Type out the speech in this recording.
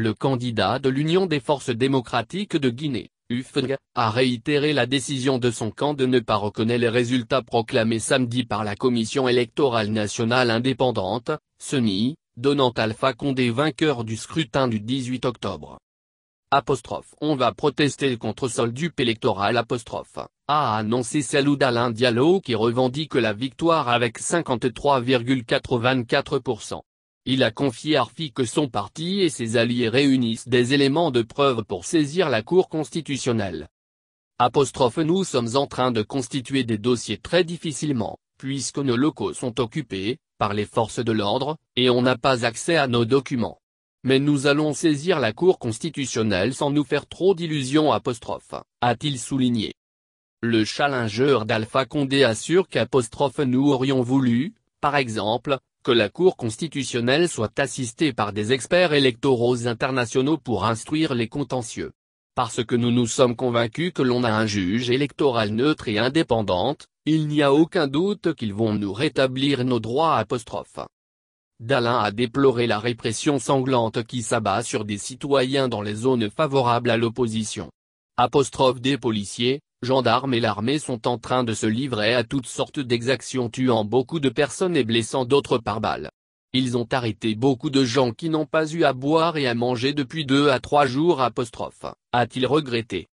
Le candidat de l'Union des forces démocratiques de Guinée, UFNG, a réitéré la décision de son camp de ne pas reconnaître les résultats proclamés samedi par la Commission électorale nationale indépendante, CENI, donnant Alpha Condé vainqueur du scrutin du 18 octobre. On va protester contre sol dupe électoral a annoncé Salou d'Alain Diallo qui revendique la victoire avec 53,84%. Il a confié à Arfi que son parti et ses alliés réunissent des éléments de preuve pour saisir la Cour constitutionnelle. Apostrophe nous sommes en train de constituer des dossiers très difficilement, puisque nos locaux sont occupés, par les forces de l'ordre, et on n'a pas accès à nos documents. Mais nous allons saisir la Cour constitutionnelle sans nous faire trop d'illusions a-t-il souligné. Le challengeur d'Alpha Condé assure qu'apostrophe nous aurions voulu, par exemple, la Cour constitutionnelle soit assistée par des experts électoraux internationaux pour instruire les contentieux. Parce que nous nous sommes convaincus que l'on a un juge électoral neutre et indépendante, il n'y a aucun doute qu'ils vont nous rétablir nos droits apostrophe. a déploré la répression sanglante qui s'abat sur des citoyens dans les zones favorables à l'opposition. Apostrophe des policiers, gendarmes et l'armée sont en train de se livrer à toutes sortes d'exactions tuant beaucoup de personnes et blessant d'autres par balles. Ils ont arrêté beaucoup de gens qui n'ont pas eu à boire et à manger depuis deux à trois jours a-t-il regretté.